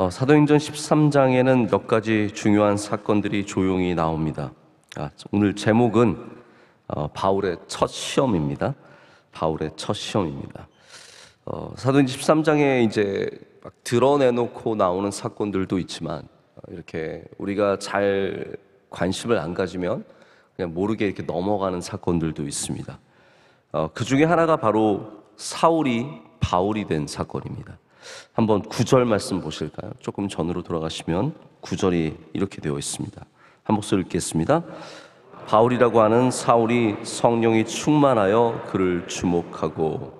어, 사도행전 13장에는 몇 가지 중요한 사건들이 조용히 나옵니다. 아, 오늘 제목은 어, 바울의 첫 시험입니다. 바울의 첫 시험입니다. 어, 사도행전 13장에 이제 막 드러내놓고 나오는 사건들도 있지만 어, 이렇게 우리가 잘 관심을 안 가지면 그냥 모르게 이렇게 넘어가는 사건들도 있습니다. 어, 그 중에 하나가 바로 사울이 바울이 된 사건입니다. 한번 구절 말씀 보실까요? 조금 전으로 돌아가시면 구절이 이렇게 되어 있습니다. 한 목소리 읽겠습니다. 바울이라고 하는 사울이 성령이 충만하여 그를 주목하고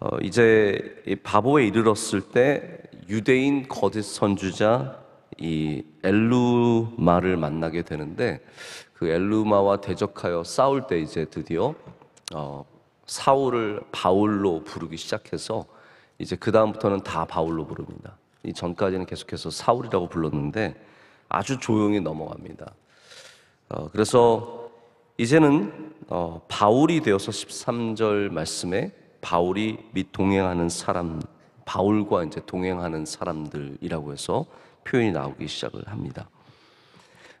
어, 이제 바보에 이르렀을 때 유대인 거짓 선주자 이 엘루마를 만나게 되는데 그 엘루마와 대적하여 싸울 때 이제 드디어 어, 사울을 바울로 부르기 시작해서 이제 그 다음부터는 다 바울로 부릅니다. 이 전까지는 계속해서 사울이라고 불렀는데 아주 조용히 넘어갑니다. 어, 그래서 이제는 어, 바울이 되어서 13절 말씀에 바울이 및 동행하는 사람, 바울과 이제 동행하는 사람들이라고 해서 표현이 나오기 시작을 합니다.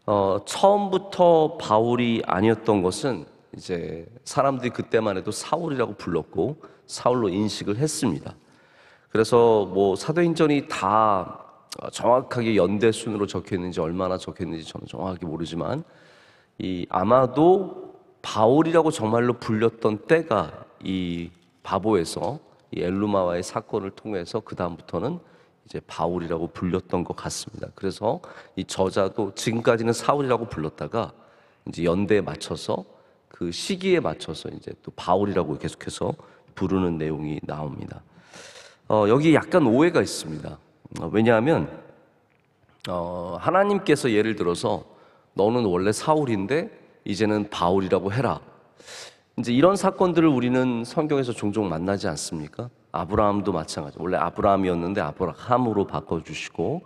어, 처음부터 바울이 아니었던 것은 이제 사람들이 그때만 해도 사울이라고 불렀고 사울로 인식을 했습니다. 그래서 뭐 사도행전이 다 어, 정확하게 연대 순으로 적혀 있는지 얼마나 적혀 있는지 저는 정확하게 모르지만 이 아마도 바울이라고 정말로 불렸던 때가 이 바보에서 이 엘루마와의 사건을 통해서 그 다음부터는 이제 바울이라고 불렸던 것 같습니다. 그래서 이 저자도 지금까지는 사울이라고 불렀다가 이제 연대에 맞춰서 그 시기에 맞춰서 이제 또 바울이라고 계속해서 부르는 내용이 나옵니다. 어, 여기 약간 오해가 있습니다. 어, 왜냐하면 어, 하나님께서 예를 들어서 너는 원래 사울인데 이제는 바울이라고 해라. 이제 이런 사건들을 우리는 성경에서 종종 만나지 않습니까? 아브라함도 마찬가지. 원래 아브라함이었는데 아브라함으로 바꿔주시고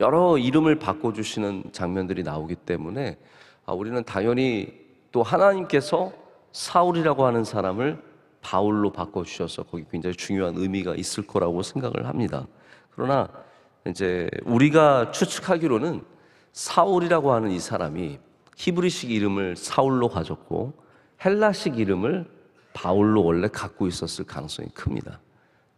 여러 이름을 바꿔주시는 장면들이 나오기 때문에 아, 우리는 당연히 또 하나님께서 사울이라고 하는 사람을 바울로 바꿔주셔서 거기 굉장히 중요한 의미가 있을 거라고 생각을 합니다. 그러나 이제 우리가 추측하기로는 사울이라고 하는 이 사람이 히브리식 이름을 사울로 가졌고 헬라식 이름을 바울로 원래 갖고 있었을 가능성이 큽니다.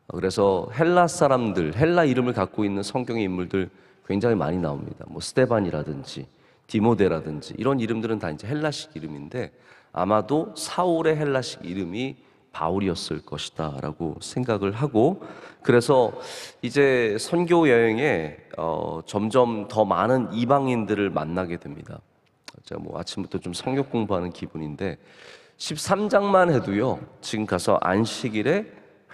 그래서 헬라 사람들, 헬라 이름을 갖고 있는 성경의 인물들 굉장히 많이 나옵니다. 뭐 스테반이라든지 디모데라든지 이런 이름들은 다 이제 헬라식 이름인데 아마도 사울의 헬라식 이름이 바울이었을 것이다 라고 생각을 하고 그래서 이제 선교 여행에 어, 점점 더 많은 이방인들을 만나게 됩니다. 제가 뭐 아침부터 좀 성격 공부하는 기분인데 13장만 해도요 지금 가서 안식일에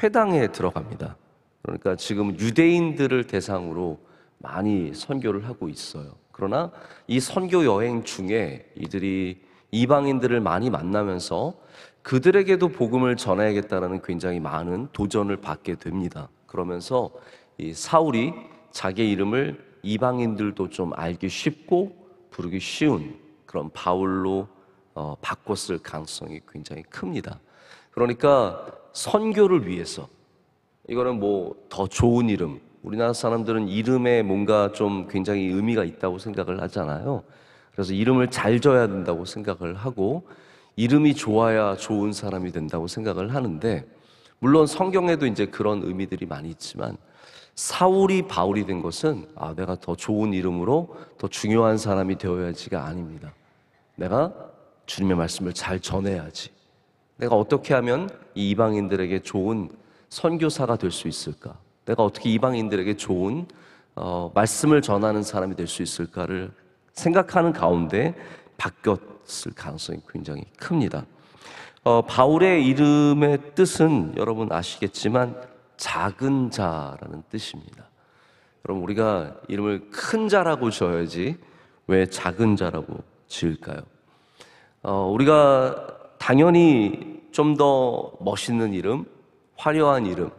회당에 들어갑니다. 그러니까 지금 유대인들을 대상으로 많이 선교를 하고 있어요. 그러나 이 선교 여행 중에 이들이 이방인들을 많이 만나면서 그들에게도 복음을 전해야겠다라는 굉장히 많은 도전을 받게 됩니다. 그러면서 이 사울이 자기 이름을 이방인들도 좀 알기 쉽고 부르기 쉬운 그런 바울로 어, 바꿨을 가능성이 굉장히 큽니다. 그러니까 선교를 위해서 이거는 뭐 더 좋은 이름 우리나라 사람들은 이름에 뭔가 좀 굉장히 의미가 있다고 생각을 하잖아요. 그래서 이름을 잘 져야 된다고 생각을 하고 이름이 좋아야 좋은 사람이 된다고 생각을 하는데 물론 성경에도 이제 그런 의미들이 많이 있지만 사울이 바울이 된 것은 아 내가 더 좋은 이름으로 더 중요한 사람이 되어야지가 아닙니다. 내가 주님의 말씀을 잘 전해야지. 내가 어떻게 하면 이 이방인들에게 좋은 선교사가 될 수 있을까? 내가 어떻게 이방인들에게 좋은 어, 말씀을 전하는 사람이 될 수 있을까를 생각하는 가운데 바뀌었 있을 가능성이 굉장히 큽니다. 어, 바울의 이름의 뜻은 여러분 아시겠지만 작은 자라는 뜻입니다. 여러분 우리가 이름을 큰 자라고 지어야지 왜 작은 자라고 지을까요? 어, 우리가 당연히 좀 더 멋있는 이름, 화려한 이름,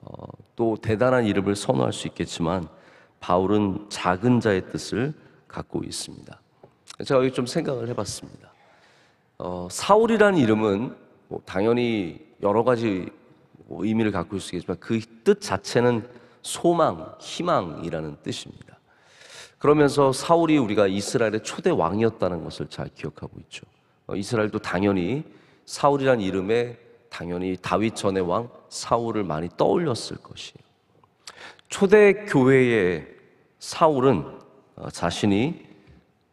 어, 또 대단한 이름을 선호할 수 있겠지만 바울은 작은 자의 뜻을 갖고 있습니다. 제가 여기 좀 생각을 해봤습니다. 어, 사울이라는 이름은 뭐 당연히 여러 가지 뭐 의미를 갖고 있겠지만그 뜻 자체는 소망, 희망이라는 뜻입니다. 그러면서 사울이 우리가 이스라엘의 초대 왕이었다는 것을 잘 기억하고 있죠. 어, 이스라엘도 당연히 사울이라는 이름에 당연히 다윗 전의 왕 사울을 많이 떠올렸을 것이에요. 초대 교회의 사울은 어, 자신이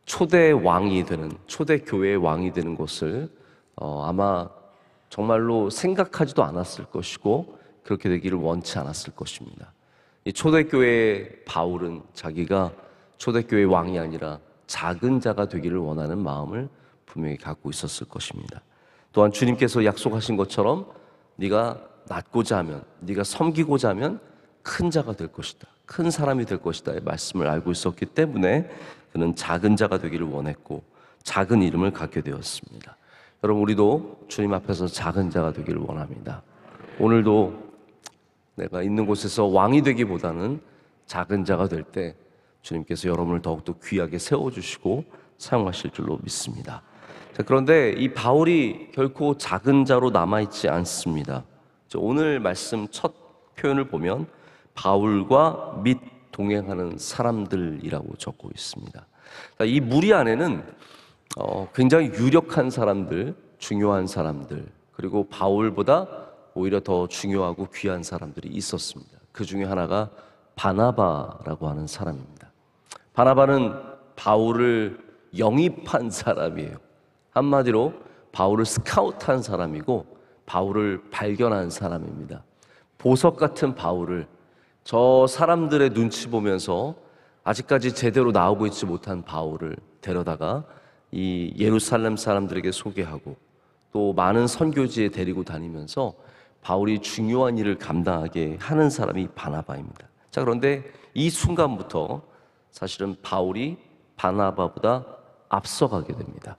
초대 왕이 되는 초대 교회의 왕이 되는 것을 어, 아마 정말로 생각하지도 않았을 것이고 그렇게 되기를 원치 않았을 것입니다. 이 초대교회 바울은 자기가 초대교회 왕이 아니라 작은 자가 되기를 원하는 마음을 분명히 갖고 있었을 것입니다. 또한 주님께서 약속하신 것처럼 네가 낮고자 하면 네가 섬기고자 하면 큰 자가 될 것이다. 큰 사람이 될 것이다의 말씀을 알고 있었기 때문에 그는 작은 자가 되기를 원했고 작은 이름을 갖게 되었습니다. 여러분 우리도 주님 앞에서 작은 자가 되기를 원합니다. 오늘도 내가 있는 곳에서 왕이 되기보다는 작은 자가 될 때 주님께서 여러분을 더욱더 귀하게 세워주시고 사용하실 줄로 믿습니다. 자, 그런데 이 바울이 결코 작은 자로 남아있지 않습니다. 오늘 말씀 첫 표현을 보면 바울과 및 동행하는 사람들이라고 적고 있습니다. 이 무리 안에는 어, 굉장히 유력한 사람들, 중요한 사람들, 그리고 바울보다 오히려 더 중요하고 귀한 사람들이 있었습니다. 그 중에 하나가 바나바라고 하는 사람입니다. 바나바는 바울을 영입한 사람이에요. 한마디로 바울을 스카우트한 사람이고 바울을 발견한 사람입니다. 보석 같은 바울을 저 사람들의 눈치 보면서 아직까지 제대로 나오고 있지 못한 바울을 데려다가 이 예루살렘 사람들에게 소개하고 또 많은 선교지에 데리고 다니면서 바울이 중요한 일을 감당하게 하는 사람이 바나바입니다. 자, 그런데 이 순간부터 사실은 바울이 바나바보다 앞서가게 됩니다.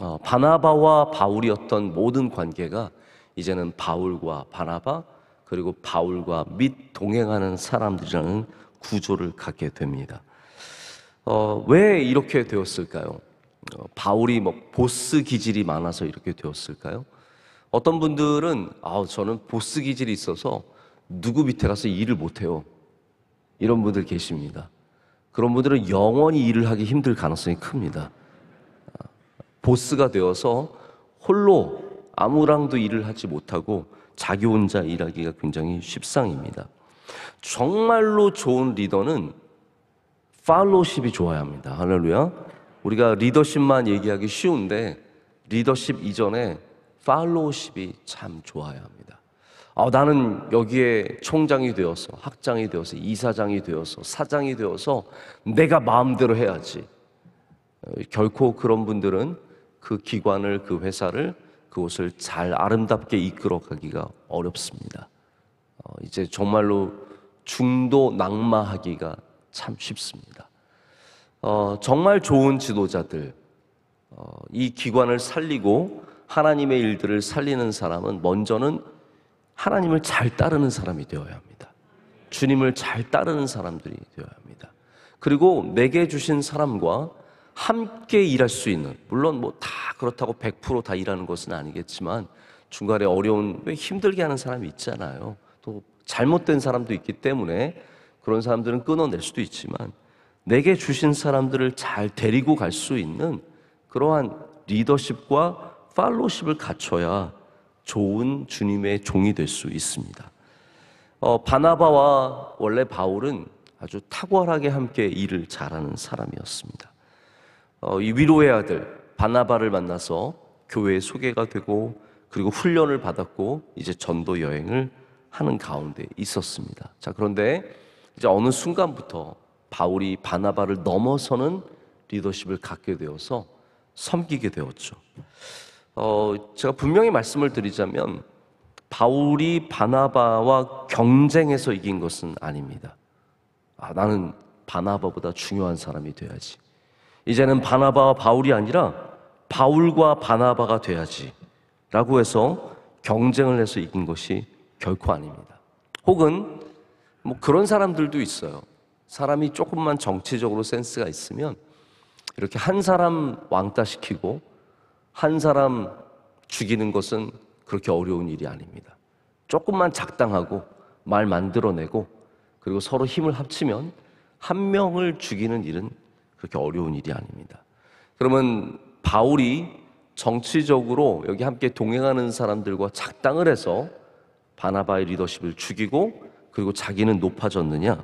어, 바나바와 바울이었던 모든 관계가 이제는 바울과 바나바 그리고 바울과 및 동행하는 사람들이라는 구조를 갖게 됩니다. 어, 왜 이렇게 되었을까요? 어, 바울이 뭐 보스 기질이 많아서 이렇게 되었을까요? 어떤 분들은 아 저는 보스 기질이 있어서 누구 밑에 가서 일을 못해요. 이런 분들 계십니다. 그런 분들은 영원히 일을 하기 힘들 가능성이 큽니다. 아, 보스가 되어서 홀로 아무랑도 일을 하지 못하고 자기 혼자 일하기가 굉장히 쉽상입니다. 정말로 좋은 리더는 팔로십이 좋아야 합니다. 할렐루야. 우리가 리더십만 얘기하기 쉬운데 리더십 이전에 팔로우십이 참 좋아야 합니다. 아, 나는 여기에 총장이 되어서, 학장이 되어서, 이사장이 되어서, 사장이 되어서 내가 마음대로 해야지. 어, 결코 그런 분들은 그 기관을, 그 회사를 그곳을 잘 아름답게 이끌어 가기가 어렵습니다. 어, 이제 정말로 중도 낙마하기가 참 쉽습니다. 어, 정말 좋은 지도자들, 어, 이 기관을 살리고 하나님의 일들을 살리는 사람은 먼저는 하나님을 잘 따르는 사람이 되어야 합니다. 주님을 잘 따르는 사람들이 되어야 합니다. 그리고 내게 주신 사람과 함께 일할 수 있는 물론 뭐 다 그렇다고 100%다 일하는 것은 아니겠지만 중간에 어려운 힘들게 하는 사람이 있잖아요. 또 잘못된 사람도 있기 때문에 그런 사람들은 끊어낼 수도 있지만 내게 주신 사람들을 잘 데리고 갈 수 있는 그러한 리더십과 팔로십을 갖춰야 좋은 주님의 종이 될 수 있습니다. 어, 바나바와 원래 바울은 아주 탁월하게 함께 일을 잘하는 사람이었습니다. 어, 이 위로의 아들 바나바를 만나서 교회에 소개가 되고 그리고 훈련을 받았고 이제 전도 여행을 하는 가운데 있었습니다. 자, 그런데 이제 어느 순간부터 바울이 바나바를 넘어서는 리더십을 갖게 되어서 섬기게 되었죠. 어, 제가 분명히 말씀을 드리자면 바울이 바나바와 경쟁해서 이긴 것은 아닙니다. 아, 나는 바나바보다 중요한 사람이 돼야지. 이제는 바나바와 바울이 아니라 바울과 바나바가 돼야지. 라고 해서 경쟁을 해서 이긴 것이 결코 아닙니다. 혹은 뭐 그런 사람들도 있어요. 사람이 조금만 정치적으로 센스가 있으면 이렇게 한 사람 왕따시키고 한 사람 죽이는 것은 그렇게 어려운 일이 아닙니다. 조금만 작당하고 말 만들어내고 그리고 서로 힘을 합치면 한 명을 죽이는 일은 그렇게 어려운 일이 아닙니다. 그러면 바울이 정치적으로 여기 함께 동행하는 사람들과 작당을 해서 바나바의 리더십을 죽이고 그리고 자기는 높아졌느냐?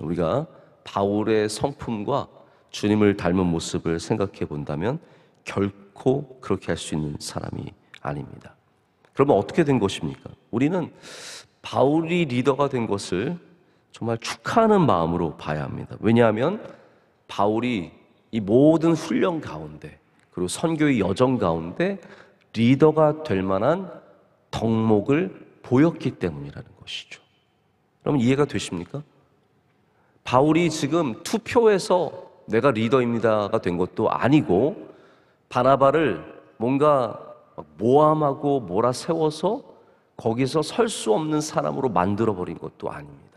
우리가 바울의 성품과 주님을 닮은 모습을 생각해 본다면 결코 그렇게 할 수 있는 사람이 아닙니다. 그러면 어떻게 된 것입니까? 우리는 바울이 리더가 된 것을 정말 축하하는 마음으로 봐야 합니다. 왜냐하면 바울이 이 모든 훈련 가운데 그리고 선교의 여정 가운데 리더가 될 만한 덕목을 보였기 때문이라는 것이죠. 그럼 이해가 되십니까? 바울이 지금 투표에서 내가 리더입니다가 된 것도 아니고 바나바를 뭔가 모함하고 몰아세워서 거기서 설 수 없는 사람으로 만들어 버린 것도 아닙니다.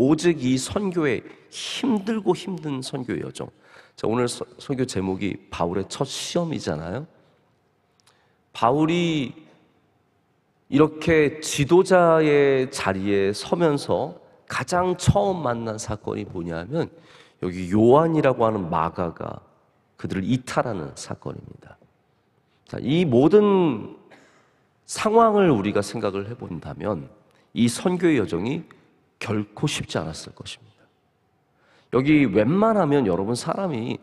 오직 이 선교의 힘들고 힘든 선교의 여정. 자, 오늘 서, 선교 제목이 바울의 첫 시험이잖아요. 바울이 이렇게 지도자의 자리에 서면서 가장 처음 만난 사건이 뭐냐면 여기 요한이라고 하는 마가가 그들을 이탈하는 사건입니다. 자, 이 모든 상황을 우리가 생각을 해본다면 이 선교의 여정이 결코 쉽지 않았을 것입니다. 여기 웬만하면 여러분 사람이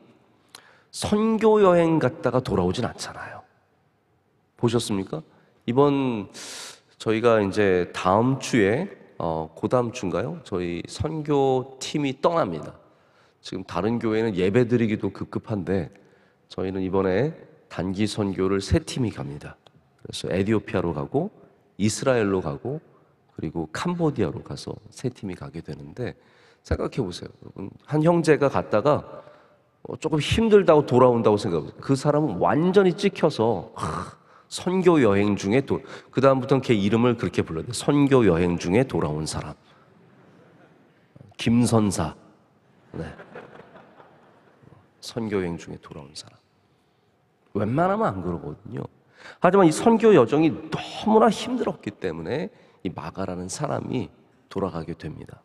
선교 여행 갔다가 돌아오진 않잖아요. 보셨습니까? 이번 저희가 이제 다음 주에 어, 고다 주인가요? 저희 선교 팀이 떠납니다. 지금 다른 교회는 예배드리기도 급급한데 저희는 이번에 단기 선교를 세 팀이 갑니다. 그래서 에디오피아로 가고 이스라엘로 가고 그리고 캄보디아로 가서 세 팀이 가게 되는데 생각해 보세요. 여러분. 한 형제가 갔다가 어, 조금 힘들다고 돌아온다고 생각해보세요. 그 사람은 완전히 찍혀서 선교 여행 중에 도, 그다음부터걔 이름을 그렇게 불러요. 선교 여행 중에 돌아온 사람. 김선사. 네. 선교 여행 중에 돌아온 사람. 웬만하면 안 그러거든요. 하지만 이 선교 여정이 너무나 힘들었기 때문에 이 마가라는 사람이 돌아가게 됩니다.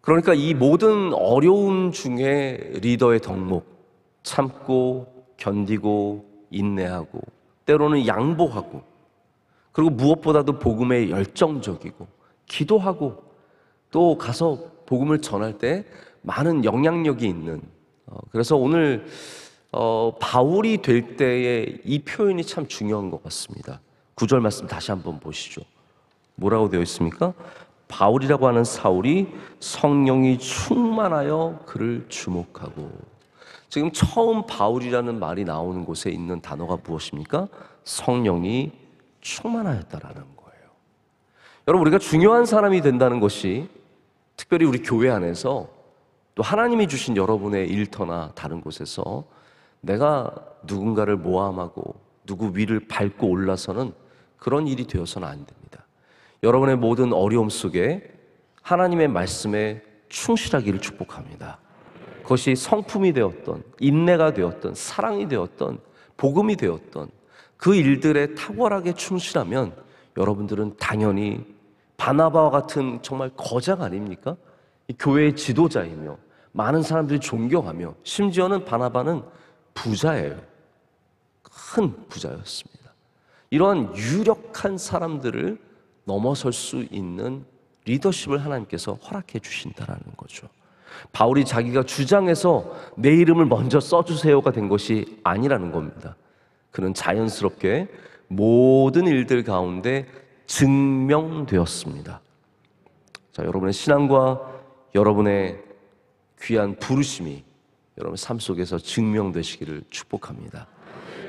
그러니까 이 모든 어려움 중에 리더의 덕목, 참고, 견디고, 인내하고, 때로는 양보하고, 그리고 무엇보다도 복음에 열정적이고, 기도하고, 또 가서 복음을 전할 때 많은 영향력이 있는, 어, 그래서 오늘, 어, 바울이 될 때의 이 표현이 참 중요한 것 같습니다. 구절 말씀 다시 한번 보시죠. 뭐라고 되어 있습니까? 바울이라고 하는 사울이 성령이 충만하여 그를 주목하고 지금 처음 바울이라는 말이 나오는 곳에 있는 단어가 무엇입니까? 성령이 충만하였다라는 거예요. 여러분 우리가 중요한 사람이 된다는 것이 특별히 우리 교회 안에서 또 하나님이 주신 여러분의 일터나 다른 곳에서 내가 누군가를 모함하고 누구 위를 밟고 올라서는 그런 일이 되어서는 안 됩니다. 여러분의 모든 어려움 속에 하나님의 말씀에 충실하기를 축복합니다. 그것이 성품이 되었던, 인내가 되었던, 사랑이 되었던, 복음이 되었던 그 일들에 탁월하게 충실하면 여러분들은 당연히 바나바와 같은 정말 거장 아닙니까? 교회의 지도자이며 많은 사람들이 존경하며 심지어는 바나바는 부자예요. 큰 부자였습니다. 이러한 유력한 사람들을 넘어설 수 있는 리더십을 하나님께서 허락해 주신다라는 거죠. 바울이 자기가 주장해서 내 이름을 먼저 써주세요가 된 것이 아니라는 겁니다. 그는 자연스럽게 모든 일들 가운데 증명되었습니다. 자, 여러분의 신앙과 여러분의 귀한 부르심이 여러분 삶 속에서 증명되시기를 축복합니다.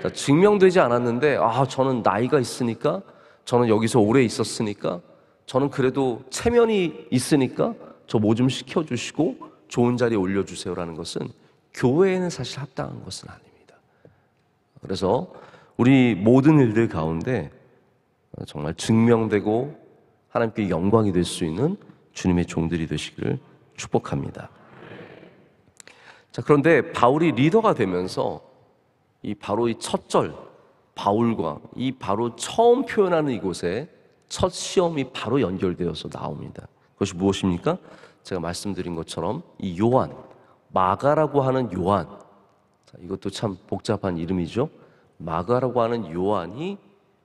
증명되지 않았는데, 아, 저는 나이가 있으니까, 저는 여기서 오래 있었으니까, 저는 그래도 체면이 있으니까, 저 뭐 좀 시켜주시고, 좋은 자리에 올려주세요라는 것은 교회에는 사실 합당한 것은 아닙니다. 그래서 우리 모든 일들 가운데 정말 증명되고 하나님께 영광이 될 수 있는 주님의 종들이 되시기를 축복합니다. 자, 그런데 바울이 리더가 되면서 이 바로 이 첫절 바울과 이 바로 처음 표현하는 이곳에 첫 시험이 바로 연결되어서 나옵니다. 그것이 무엇입니까? 제가 말씀드린 것처럼 이 요한 마가라고 하는 요한 이것도 참 복잡한 이름이죠. 마가라고 하는 요한이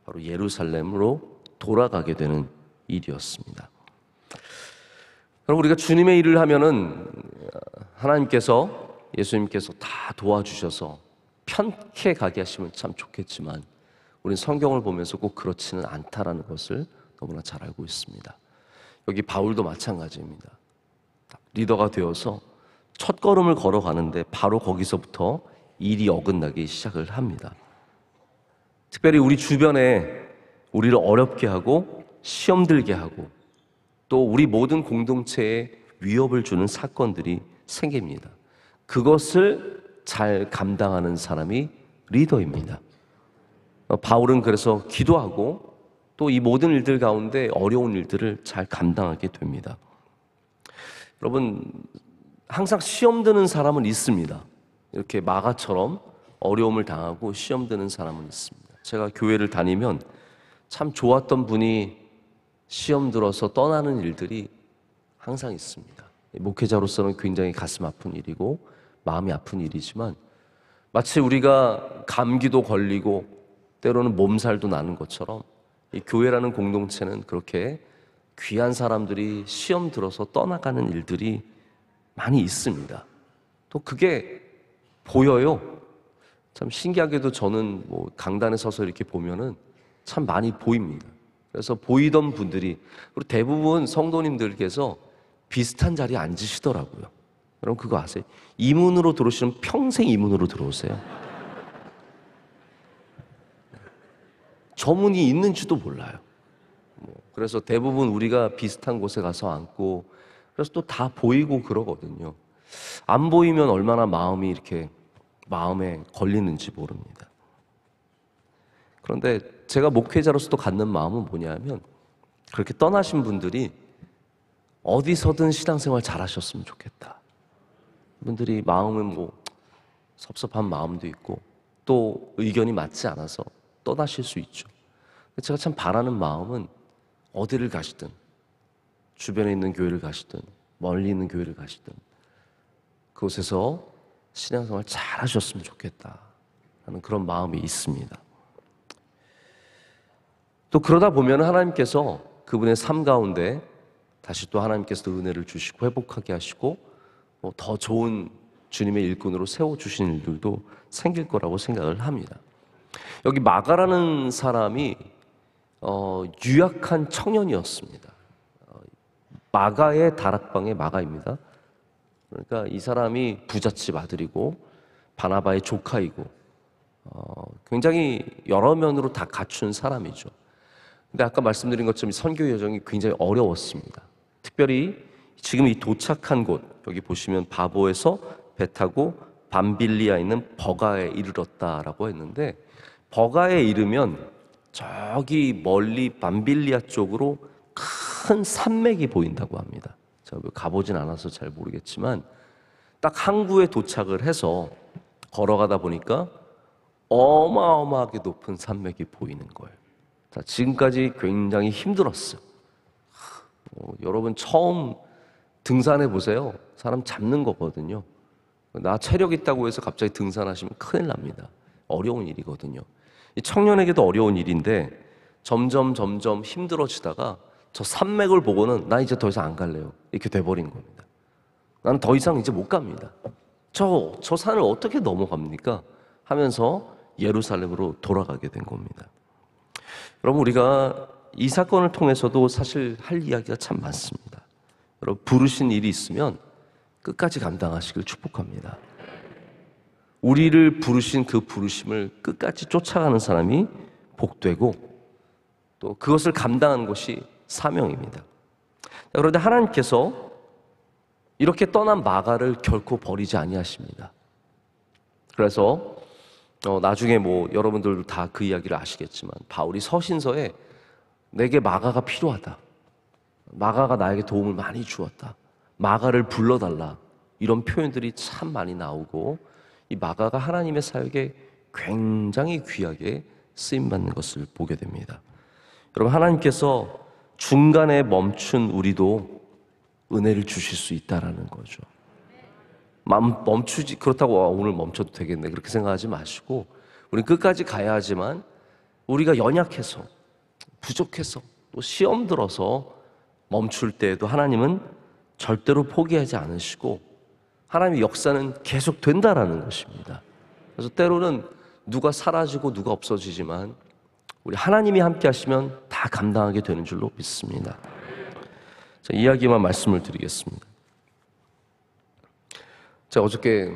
바로 예루살렘으로 돌아가게 되는 일이었습니다. 그러분 우리가 주님의 일을 하면은 어, 하나님께서 예수님께서 다 도와주셔서 편케 가게 하시면 참 좋겠지만 우린 성경을 보면서 꼭 그렇지는 않다라는 것을 너무나 잘 알고 있습니다. 여기 바울도 마찬가지입니다. 리더가 되어서 첫 걸음을 걸어가는데 바로 거기서부터 일이 어긋나기 시작을 합니다. 특별히 우리 주변에 우리를 어렵게 하고 시험 들게 하고 또 우리 모든 공동체에 위협을 주는 사건들이 생깁니다. 그것을 잘 감당하는 사람이 리더입니다. 어, 바울은 그래서 기도하고 또 이 모든 일들 가운데 어려운 일들을 잘 감당하게 됩니다. 여러분, 항상 시험 드는 사람은 있습니다. 이렇게 마가처럼 어려움을 당하고 시험 드는 사람은 있습니다. 제가 교회를 다니면 참 좋았던 분이 시험 들어서 떠나는 일들이 항상 있습니다. 목회자로서는 굉장히 가슴 아픈 일이고 마음이 아픈 일이지만 마치 우리가 감기도 걸리고 때로는 몸살도 나는 것처럼 이 교회라는 공동체는 그렇게 귀한 사람들이 시험 들어서 떠나가는 일들이 많이 있습니다. 또 그게 보여요. 참 신기하게도 저는 뭐 강단에 서서 이렇게 보면은 참 많이 보입니다. 그래서 보이던 분들이 그리고 대부분 성도님들께서 비슷한 자리에 앉으시더라고요. 여러분 그거 아세요? 이문으로 들어오시면 평생 이문으로 들어오세요. 저 문이 있는지도 몰라요. 뭐, 그래서 대부분 우리가 비슷한 곳에 가서 앉고 그래서 또 다 보이고 그러거든요. 안 보이면 얼마나 마음이 이렇게 마음에 걸리는지 모릅니다. 그런데 제가 목회자로서도 갖는 마음은 뭐냐면 그렇게 떠나신 분들이 어디서든 신앙생활 잘하셨으면 좋겠다. 분들이 마음은 뭐 섭섭한 마음도 있고 또 의견이 맞지 않아서 떠나실 수 있죠. 제가 참 바라는 마음은 어디를 가시든 주변에 있는 교회를 가시든 멀리 있는 교회를 가시든 그곳에서 신앙생활 잘 하셨으면 좋겠다 하는 그런 마음이 있습니다. 또 그러다 보면 하나님께서 그분의 삶 가운데 다시 또 하나님께서 은혜를 주시고 회복하게 하시고 뭐 더 좋은 주님의 일꾼으로 세워주신 일들도 생길 거라고 생각을 합니다. 여기 마가라는 사람이 어, 유약한 청년이었습니다. 어, 마가의 다락방의 마가입니다. 그러니까 이 사람이 부잣집 아들이고 바나바의 조카이고 어, 굉장히 여러 면으로 다 갖춘 사람이죠. 근데 아까 말씀드린 것처럼 선교 여정이 굉장히 어려웠습니다. 특별히 지금 이 도착한 곳 여기 보시면 바보에서 배 타고 밤빌리아 있는 버가에 이르렀다라고 했는데 버가에 이르면 저기 멀리 밤빌리아 쪽으로 큰 산맥이 보인다고 합니다. 제가 뭐 가보진 않아서 잘 모르겠지만 딱 항구에 도착을 해서 걸어가다 보니까 어마어마하게 높은 산맥이 보이는 거예요. 자, 지금까지 굉장히 힘들었어. 어, 뭐 여러분 처음 등산해 보세요. 사람 잡는 거거든요. 나 체력 있다고 해서 갑자기 등산하시면 큰일 납니다. 어려운 일이거든요. 청년에게도 어려운 일인데 점점 점점 힘들어지다가 저 산맥을 보고는 나 이제 더 이상 안 갈래요. 이렇게 돼버린 겁니다. 나는 더 이상 이제 못 갑니다. 저, 저 산을 어떻게 넘어갑니까? 하면서 예루살렘으로 돌아가게 된 겁니다. 여러분, 우리가 이 사건을 통해서도 사실 할 이야기가 참 많습니다. 여러분, 부르신 일이 있으면 끝까지 감당하시길 축복합니다. 우리를 부르신 그 부르심을 끝까지 쫓아가는 사람이 복되고 또 그것을 감당하는 것이 사명입니다. 그런데 하나님께서 이렇게 떠난 마가를 결코 버리지 아니하십니다. 그래서 어, 나중에 뭐 여러분들도 다 그 이야기를 아시겠지만 바울이 서신서에 내게 마가가 필요하다. 마가가 나에게 도움을 많이 주었다. 마가를 불러달라. 이런 표현들이 참 많이 나오고 이 마가가 하나님의 사역에 굉장히 귀하게 쓰임 받는 것을 보게 됩니다. 여러분 하나님께서 중간에 멈춘 우리도 은혜를 주실 수 있다라는 거죠. 멈추지 그렇다고 아, 오늘 멈춰도 되겠네 그렇게 생각하지 마시고 우리 끝까지 가야 하지만 우리가 연약해서 부족해서 또 시험 들어서 멈출 때에도 하나님은 절대로 포기하지 않으시고 하나님의 역사는 계속 된다라는 것입니다. 그래서 때로는 누가 사라지고 누가 없어지지만 우리 하나님이 함께 하시면 다 감당하게 되는 줄로 믿습니다. 자, 이야기만 말씀을 드리겠습니다. 제가 어저께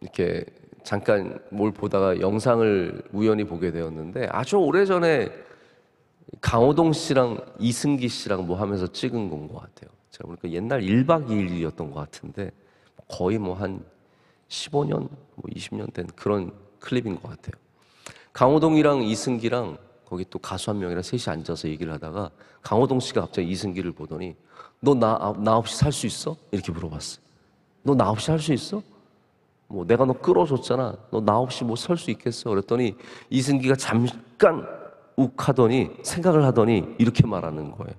이렇게 잠깐 뭘 보다가 영상을 우연히 보게 되었는데 아주 오래전에 강호동 씨랑 이승기 씨랑 뭐 하면서 찍은 건 것 같아요. 제가 보니까 옛날 1박 2일이었던 것 같은데 거의 뭐 한 15년, 뭐 20년 뭐 된 그런 클립인 것 같아요. 강호동이랑 이승기랑 거기 또 가수 한 명이랑 셋이 앉아서 얘기를 하다가 강호동 씨가 갑자기 이승기를 보더니 너나나 없이 살 수 있어? 이렇게 물어봤어너 나 없이 살 수 있어? 뭐 내가 너 끌어줬잖아. 너 나 없이 뭐설수 있겠어? 그랬더니 이승기가 잠깐 욱 하더니 생각을 하더니 이렇게 말하는 거예요.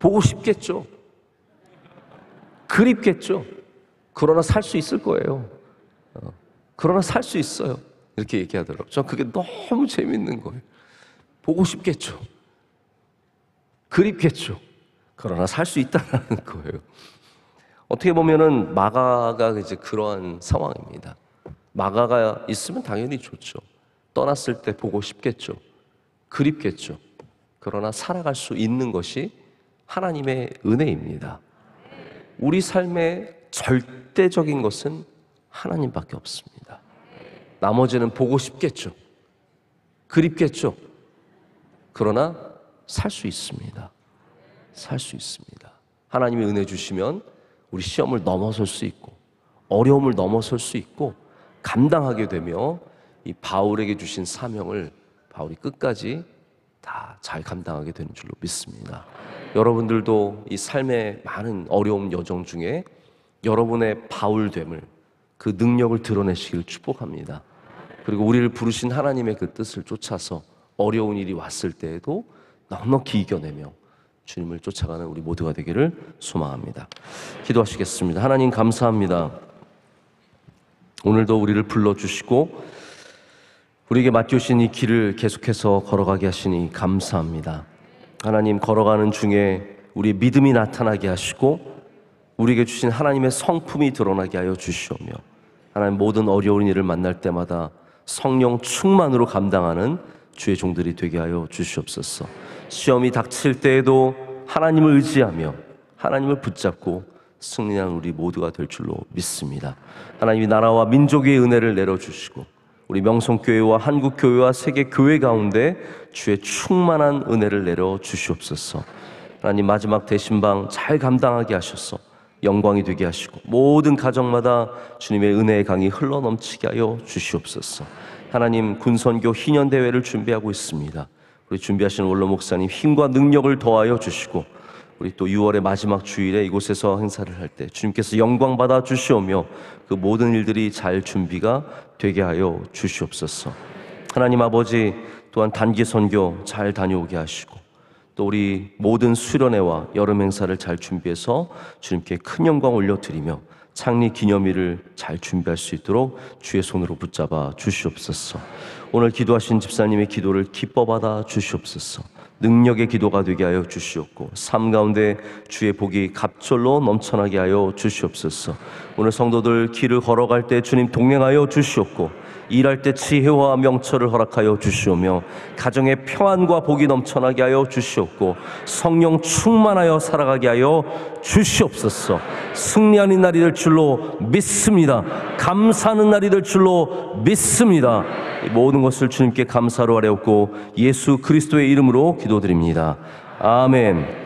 보고 싶겠죠. 그립겠죠. 그러나 살 수 있을 거예요. 어, 그러나 살 수 있어요. 이렇게 얘기하더라고요. 전 그게 너무 재밌는 거예요. 보고 싶겠죠. 그립겠죠. 그러나 살 수 있다라는 거예요. 어떻게 보면은 마가가 이제 그러한 상황입니다. 마가가 있으면 당연히 좋죠. 떠났을 때 보고 싶겠죠. 그립겠죠. 그러나 살아갈 수 있는 것이 하나님의 은혜입니다. 우리 삶의 절대적인 것은 하나님밖에 없습니다. 나머지는 보고 싶겠죠. 그립겠죠. 그러나 살 수 있습니다. 살 수 있습니다. 하나님이 은혜 주시면 우리 시험을 넘어설 수 있고 어려움을 넘어설 수 있고 감당하게 되며 이 바울에게 주신 사명을 바울이 끝까지 다 잘 감당하게 되는 줄로 믿습니다. 여러분들도 이 삶의 많은 어려움 여정 중에 여러분의 바울됨을 그 능력을 드러내시길 축복합니다. 그리고 우리를 부르신 하나님의 그 뜻을 쫓아서 어려운 일이 왔을 때에도 넉넉히 이겨내며 주님을 쫓아가는 우리 모두가 되기를 소망합니다. 기도하시겠습니다. 하나님 감사합니다. 오늘도 우리를 불러주시고 우리에게 맡겨주신 이 길을 계속해서 걸어가게 하시니 감사합니다. 하나님 걸어가는 중에 우리의 믿음이 나타나게 하시고 우리에게 주신 하나님의 성품이 드러나게 하여 주시오며 하나님 모든 어려운 일을 만날 때마다 성령 충만으로 감당하는 주의 종들이 되게 하여 주시옵소서. 시험이 닥칠 때에도 하나님을 의지하며 하나님을 붙잡고 승리한 우리 모두가 될 줄로 믿습니다. 하나님이 나라와 민족의 은혜를 내려 주시고 우리 명성교회와 한국교회와 세계교회 가운데 주의 충만한 은혜를 내려 주시옵소서. 하나님 마지막 대신방 잘 감당하게 하셔서 영광이 되게 하시고 모든 가정마다 주님의 은혜의 강이 흘러넘치게 하여 주시옵소서. 하나님 군선교 희년대회를 준비하고 있습니다. 우리 준비하신 원로 목사님 힘과 능력을 더하여 주시고 우리 또 6월의 마지막 주일에 이곳에서 행사를 할 때 주님께서 영광 받아 주시오며 그 모든 일들이 잘 준비가 되게 하여 주시옵소서. 하나님 아버지 또한 단기 선교 잘 다녀오게 하시고 또 우리 모든 수련회와 여름 행사를 잘 준비해서 주님께 큰 영광 올려드리며 창립 기념일을 잘 준비할 수 있도록 주의 손으로 붙잡아 주시옵소서. 오늘 기도하신 집사님의 기도를 기뻐 받아 주시옵소서. 능력의 기도가 되게 하여 주시옵고 삶 가운데 주의 복이 갑절로 넘쳐나게 하여 주시옵소서. 오늘 성도들 길을 걸어갈 때 주님 동행하여 주시옵고 일할 때 지혜와 명철을 허락하여 주시오며 가정의 평안과 복이 넘쳐나게 하여 주시옵고 성령 충만하여 살아가게 하여 주시옵소서. 승리하는 날이 될 줄로 믿습니다. 감사하는 날이 될 줄로 믿습니다. 모든 것을 주님께 감사로 아뢰었고 예수 그리스도의 이름으로 기도드립니다. 아멘.